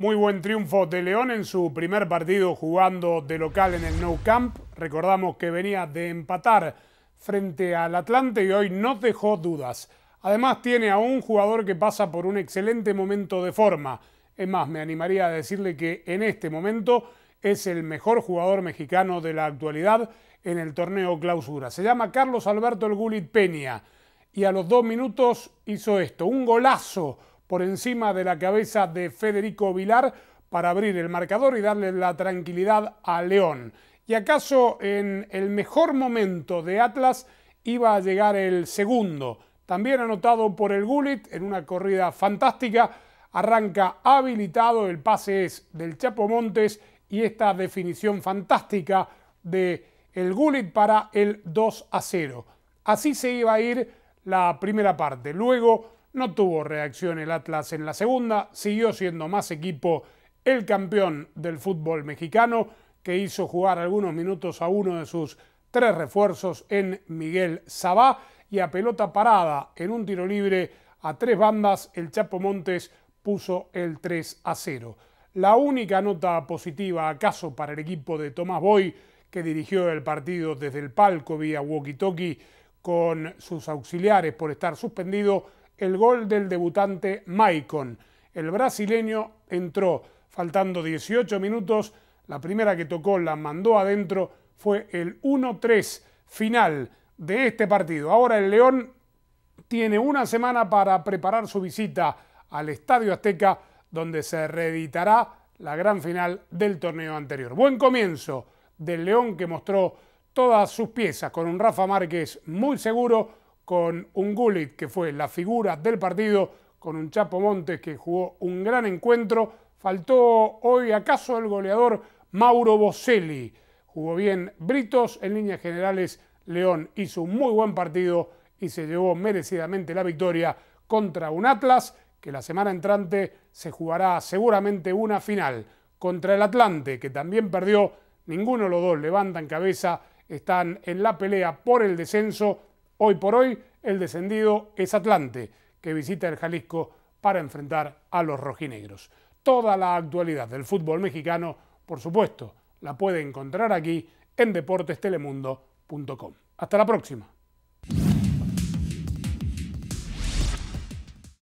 Muy buen triunfo de León en su primer partido jugando de local en el No Camp. Recordamos que venía de empatar frente al Atlante y hoy no dejó dudas. Además tiene a un jugador que pasa por un excelente momento de forma. Es más, me animaría a decirle que en este momento es el mejor jugador mexicano de la actualidad en el torneo clausura. Se llama Carlos Alberto El Gulit Peña y a los dos minutos hizo esto, un golazo por encima de la cabeza de Federico Vilar para abrir el marcador y darle la tranquilidad a León. ¿Y acaso en el mejor momento de Atlas iba a llegar el segundo? También anotado por el Gullit en una corrida fantástica. Arranca habilitado, el pase es del Chapo Montes y esta definición fantástica de el Gullit para el 2 a 0. Así se iba a ir la primera parte. Luego no tuvo reacción el Atlas en la segunda, siguió siendo más equipo el campeón del fútbol mexicano, que hizo jugar algunos minutos a uno de sus tres refuerzos en Miguel Sabá y a pelota parada en un tiro libre a tres bandas, el Chapo Montes puso el 3 a 0. La única nota positiva acaso para el equipo de Tomás Boy, que dirigió el partido desde el palco vía walkie con sus auxiliares por estar suspendido, el gol del debutante Maicon. El brasileño entró faltando 18 minutos, la primera que tocó la mandó adentro, fue el 1-3 final de este partido. Ahora el León tiene una semana para preparar su visita al Estadio Azteca, donde se reeditará la gran final del torneo anterior. Buen comienzo del León que mostró todas sus piezas con un Rafa Márquez muy seguro, con un Gullit que fue la figura del partido, con un Chapo Montes que jugó un gran encuentro. Faltó hoy acaso el goleador Mauro Boselli. Jugó bien Britos, en líneas generales León hizo un muy buen partido y se llevó merecidamente la victoria contra un Atlas que la semana entrante se jugará seguramente una final contra el Atlante que también perdió. Ninguno de los dos levantan cabeza, están en la pelea por el descenso. Hoy por hoy el descendido es Atlante, que visita el Jalisco para enfrentar a los rojinegros. Toda la actualidad del fútbol mexicano, por supuesto, la puede encontrar aquí en deportestelemundo.com. Hasta la próxima.